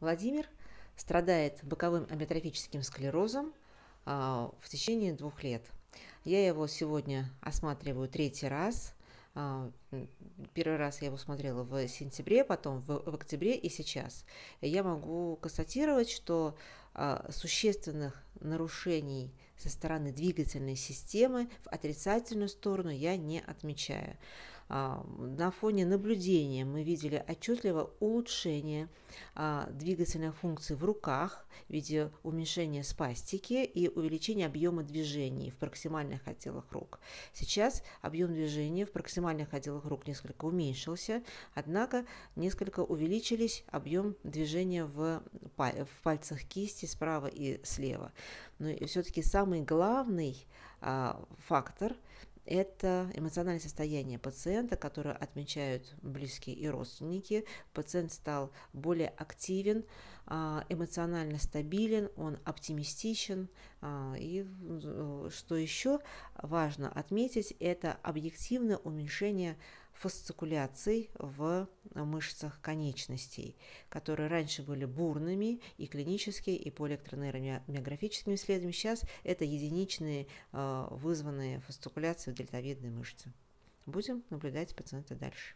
Владимир страдает боковым амиотрофическим склерозом а, в течение двух лет. Я его сегодня осматриваю третий раз. А, первый раз я его смотрела в сентябре, потом в, октябре и сейчас. Я могу констатировать, что а, существенных нарушений со стороны двигательной системы в отрицательную сторону я не отмечаю. А, на фоне наблюдения мы видели отчетливо улучшение а, двигательной функции в руках в виде уменьшения спастики и увеличения объема движений в проксимальных отделах рук. Сейчас объем движения в проксимальных отделах рук несколько уменьшился, однако несколько увеличились объем движения в пальцах кисти справа и слева. Но ну все-таки самый главный а, фактор это эмоциональное состояние пациента, которое отмечают близкие и родственники. Пациент стал более активен, а, эмоционально стабилен, он оптимистичен. А, и что еще важно отметить, это объективное уменьшение фасцикуляций в мышцах конечностей, которые раньше были бурными и клинические, и по электронейромиографическим исследованиям. Сейчас это единичные а, вызванные фастикуляции в дельтовидной мышце. Будем наблюдать пациента дальше.